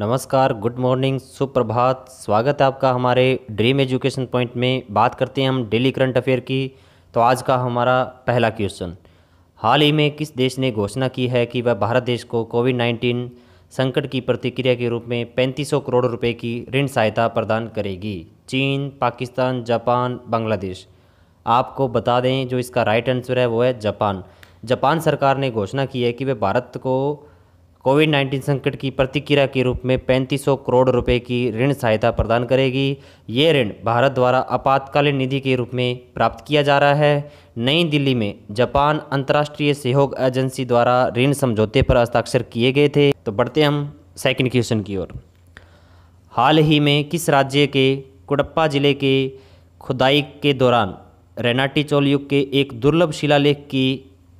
नमस्कार good morning सुप्रभात स्वागत है आपका हमारे ड्रीम एजुकेशन पॉइंट में बात करते हैं हम डेली करंट अफेयर की तो आज का हमारा पहला क्वेश्चन हाल ही में किस देश ने घोषणा की है कि वह भारत देश को कोविड नाइन्टीन संकट की प्रतिक्रिया के रूप में 3500 करोड़ रुपए की ऋण सहायता प्रदान करेगी चीन पाकिस्तान जापान बांग्लादेश आपको बता दें जो इसका राइट आंसर है वो है जापान जापान सरकार ने घोषणा की है कि वे भारत को कोविड 19 संकट की प्रतिक्रिया के रूप में पैंतीस करोड़ रुपए की ऋण सहायता प्रदान करेगी ये ऋण भारत द्वारा आपातकालीन निधि के रूप में प्राप्त किया जा रहा है नई दिल्ली में जापान अंतर्राष्ट्रीय सहयोग एजेंसी द्वारा ऋण समझौते पर हस्ताक्षर किए गए थे तो बढ़ते हम सेकेंड क्वेश्चन की ओर हाल ही में किस राज्य के कुड़प्पा जिले के खुदाई के दौरान रेनाटी चोल युग के एक दुर्लभ शिलालेख की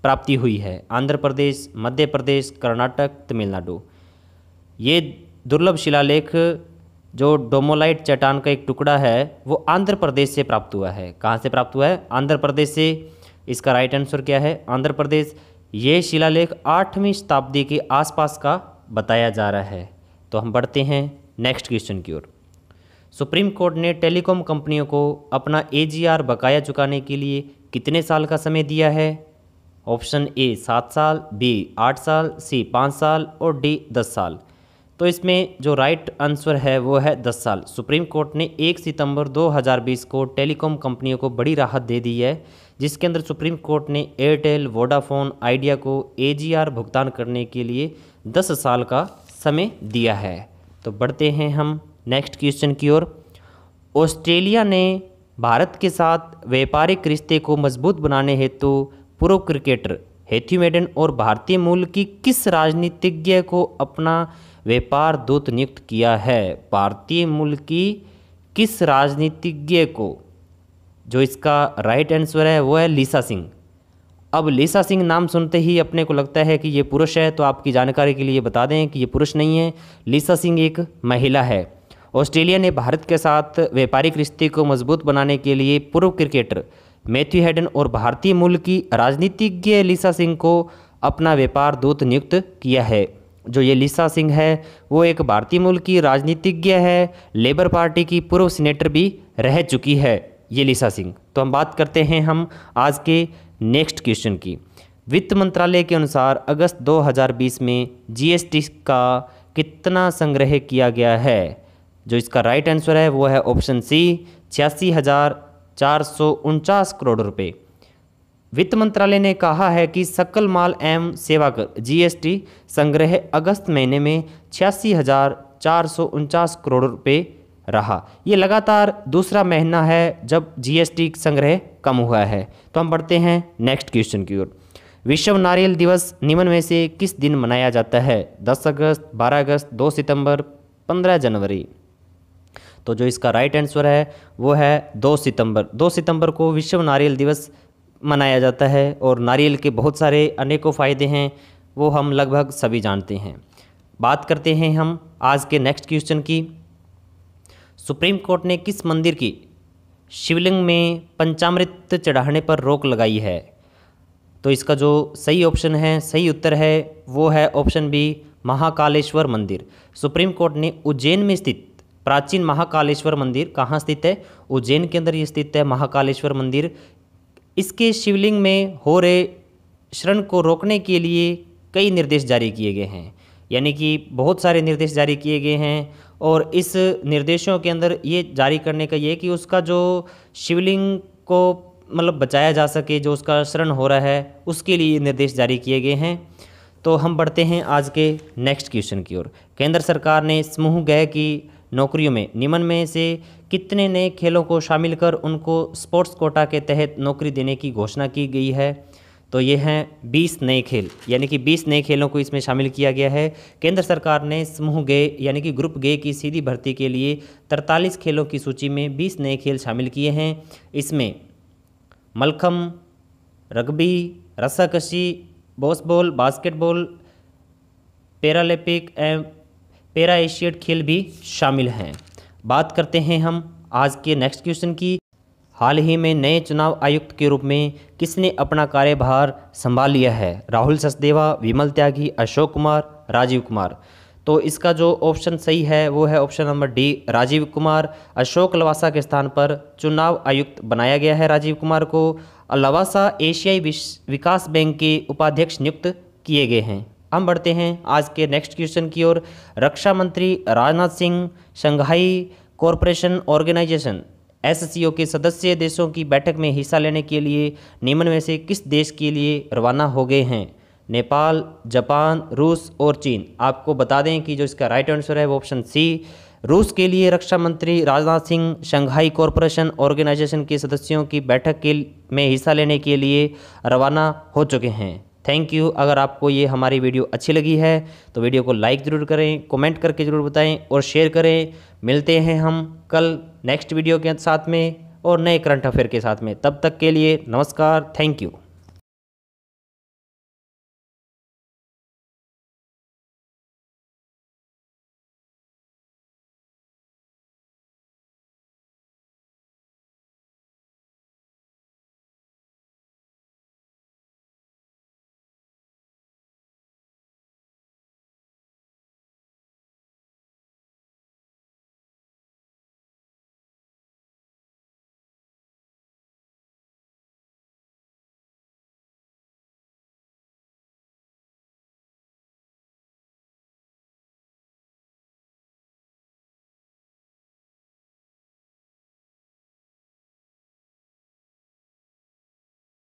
प्राप्ति हुई है आंध्र प्रदेश मध्य प्रदेश कर्नाटक तमिलनाडु ये दुर्लभ शिलालेख जो डोमोलाइट चट्टान का एक टुकड़ा है वो आंध्र प्रदेश से प्राप्त हुआ है कहाँ से प्राप्त हुआ है आंध्र प्रदेश से इसका राइट आंसर क्या है आंध्र प्रदेश ये शिलालेख आठवीं शताब्दी के आसपास का बताया जा रहा है तो हम बढ़ते हैं नेक्स्ट क्वेश्चन की ओर सुप्रीम कोर्ट ने टेलीकॉम कंपनियों को अपना एजीआर बकाया चुकाने के लिए कितने साल का समय दिया है ऑप्शन ए सात साल बी आठ साल सी पाँच साल और डी दस साल तो इसमें जो राइट आंसर है वो है दस साल सुप्रीम कोर्ट ने एक सितंबर 2020 को टेलीकॉम कंपनियों को बड़ी राहत दे दी है जिसके अंदर सुप्रीम कोर्ट ने एयरटेल वोडाफोन आइडिया को एजीआर भुगतान करने के लिए दस साल का समय दिया है तो बढ़ते हैं हम नेक्स्ट क्वेश्चन की ओर ऑस्ट्रेलिया ने भारत के साथ व्यापारिक रिश्ते को मजबूत बनाने हेतु तो पूर्व क्रिकेटर हेथ्यू मेडन और भारतीय मूल की किस राजनीतिज्ञ को अपना व्यापार दूत नियुक्त किया है भारतीय मूल की किस राजनीतिज्ञ को जो इसका राइट आंसर है वो है लीसा सिंह अब लीसा सिंह नाम सुनते ही अपने को लगता है कि ये पुरुष है तो आपकी जानकारी के लिए बता दें कि ये पुरुष नहीं है लीसा सिंह एक महिला है ऑस्ट्रेलिया ने भारत के साथ व्यापारिक रिश्ते को मजबूत बनाने के लिए पूर्व क्रिकेटर मैथ्यू हेडन और भारतीय मूल की राजनीतिज्ञ लिसा सिंह को अपना व्यापार दूत नियुक्त किया है जो ये लिसा सिंह है वो एक भारतीय मूल की राजनीतिज्ञ है लेबर पार्टी की पूर्व सीनेटर भी रह चुकी है ये लिसा सिंह तो हम बात करते हैं हम आज के नेक्स्ट क्वेश्चन की वित्त मंत्रालय के अनुसार अगस्त 2020 में जीएसटी का कितना संग्रह किया गया है जो इसका राइट आंसर है वो है ऑप्शन सी छियासी हज़ार चार करोड़ रुपए वित्त मंत्रालय ने कहा है कि सकल माल एवं सेवा कर जीएसटी संग्रह अगस्त महीने में छियासी हज़ार चार सौ उनचास करोड़ रुपए रहा ये लगातार दूसरा महीना है जब जीएसटी संग्रह कम हुआ है तो हम बढ़ते हैं नेक्स्ट क्वेश्चन की ओर विश्व नारियल दिवस निम्न में से किस दिन मनाया जाता है 10 अगस्त 12 अगस्त 2 सितंबर 15 जनवरी तो जो इसका राइट आंसर है वो है दो सितंबर दो सितंबर को विश्व नारियल दिवस मनाया जाता है और नारियल के बहुत सारे अनेकों फ़ायदे हैं वो हम लगभग सभी जानते हैं बात करते हैं हम आज के नेक्स्ट क्वेश्चन की सुप्रीम कोर्ट ने किस मंदिर की शिवलिंग में पंचामृत चढ़ाने पर रोक लगाई है तो इसका जो सही ऑप्शन है सही उत्तर है वो है ऑप्शन बी महाकालेश्वर मंदिर सुप्रीम कोर्ट ने उज्जैन में स्थित प्राचीन महाकालेश्वर मंदिर कहाँ स्थित है उज्जैन के अंदर ये स्थित है महाकालेश्वर मंदिर इसके शिवलिंग में हो रहे शरण को रोकने के लिए कई निर्देश जारी किए गए हैं यानी कि बहुत सारे निर्देश जारी किए गए हैं और इस निर्देशों के अंदर ये जारी करने का ये कि उसका जो शिवलिंग को मतलब बचाया जा सके जो उसका शरण हो रहा है उसके लिए निर्देश जारी किए गए हैं तो हम बढ़ते हैं आज के नेक्स्ट क्वेश्चन की ओर केंद्र सरकार ने समूह गए की नौकरियों में निम्न में से कितने नए खेलों को शामिल कर उनको स्पोर्ट्स कोटा के तहत नौकरी देने की घोषणा की गई है तो ये हैं बीस नए खेल यानी कि बीस नए खेलों को इसमें शामिल किया गया है केंद्र सरकार ने समूह गे यानी कि ग्रुप गे की सीधी भर्ती के लिए तरतालीस खेलों की सूची में बीस नए खेल शामिल किए हैं इसमें मलखम रग्बी रस्साकशी बॉसबॉल बास्केटबॉल पैरालंपिक एवं पैरा एशियड खेल भी शामिल हैं बात करते हैं हम आज के नेक्स्ट क्वेश्चन की हाल ही में नए चुनाव आयुक्त के रूप में किसने अपना कार्यभार संभाल लिया है राहुल सचदेवा विमल त्यागी अशोक कुमार राजीव कुमार तो इसका जो ऑप्शन सही है वो है option number D Rajiv Kumar Ashok Lavasa के स्थान पर चुनाव आयुक्त बनाया गया है राजीव कुमार को लवासा एशियाई विकास बैंक के उपाध्यक्ष नियुक्त किए गए हैं हम बढ़ते हैं आज के नेक्स्ट क्वेश्चन की ओर रक्षा मंत्री Rajnath Singh Shanghai corporation organisation SCO के सदस्य देशों की बैठक में हिस्सा लेने के लिए निम्न में से किस देश के लिए रवाना हो गए हैं नेपाल जापान रूस और चीन आपको बता दें कि जो इसका राइट आंसर है वो ऑप्शन सी रूस के लिए रक्षा मंत्री Rajnath Singh Shanghai corporation organisation के सदस्यों की बैठक के में हिस्सा लेने के लिए रवाना हो चुके हैं थैंक यू अगर आपको ये हमारी वीडियो अच्छी लगी है तो वीडियो को लाइक ज़रूर करें कमेंट करके ज़रूर बताएं और शेयर करें मिलते हैं हम कल नेक्स्ट वीडियो के साथ में और नए करंट अफेयर के साथ में तब तक के लिए नमस्कार थैंक यू